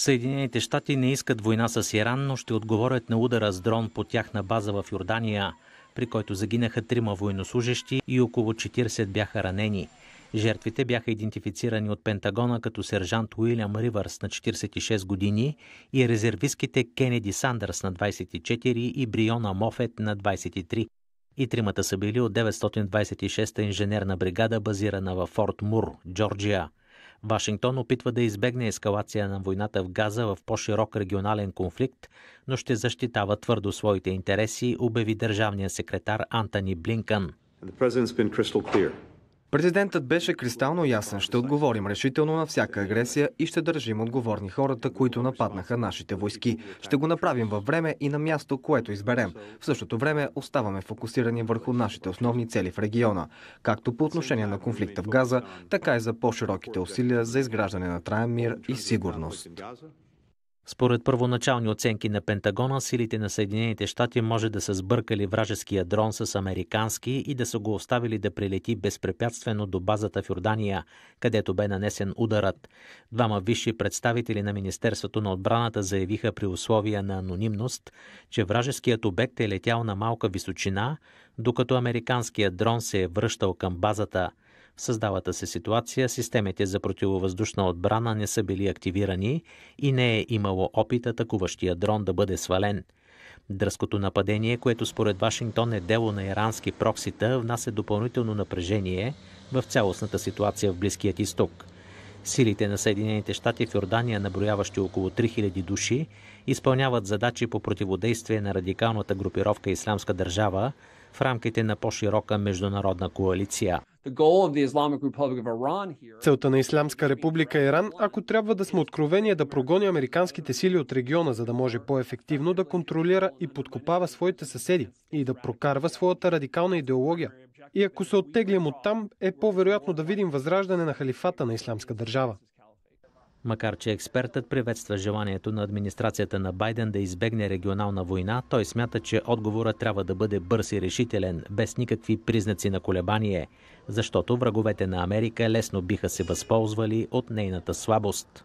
Съединените щати не искат война с Иран, но ще отговорят на удара с дрон по тяхна база в Йордания, при който загинаха трима военнослужащи и около 40 бяха ранени. Жертвите бяха идентифицирани от Пентагона като сержант Уилям Ривърс на 46 години и резервистките Кенеди Сандърс на 24 и Бриона Мофет на 23. И тримата са били от 926-та инженерна бригада, базирана във Форт Мур, Джорджия. Вашингтон опитва да избегне ескалация на войната в Газа в по-широк регионален конфликт, но ще защитава твърдо своите интереси, обяви държавния секретар Антони Блинкън. Президентът беше кристално ясен. Ще отговорим решително на всяка агресия и ще държим отговорни хората, които нападнаха нашите войски. Ще го направим във време и на място, което изберем. В същото време оставаме фокусирани върху нашите основни цели в региона, както по отношение на конфликта в Газа, така и за по-широките усилия за изграждане на траен мир и сигурност. Според първоначални оценки на Пентагона, силите на Съединените щати може да са сбъркали вражеския дрон с американски и да са го оставили да прилети безпрепятствено до базата в Йордания, където бе нанесен ударът. Двама висши представители на Министерството на отбраната заявиха при условия на анонимност, че вражеският обект е летял на малка височина, докато американският дрон се е връщал към базата – създалата се ситуация системите за противовъздушна отбрана не са били активирани и не е имало опит атакуващия дрон да бъде свален – Дръското нападение, което според Вашингтон е дело на ирански проксита, внася допълнително напрежение в цялостната ситуация в Близкият изток. Силите на Съединените щати в Йордания, наброяващи около 3000 души, изпълняват задачи по противодействие на радикалната групировка Исламска държава в рамките на по-широка международна коалиция. Целта на Исламска република Иран, ако трябва да сме откровени, е да прогони американските сили от региона, за да може по-ефективно да контролира и подкопава своите съседи и да прокарва своята радикална идеология. И ако се оттеглим от там, е по-вероятно да видим възраждане на халифата на Исламска държава. Макар, че експертът приветства желанието на администрацията на Байден да избегне регионална война, той смята, че отговорът трябва да бъде бърз и решителен, без никакви признаци на колебание, защото враговете на Америка лесно биха се възползвали от нейната слабост.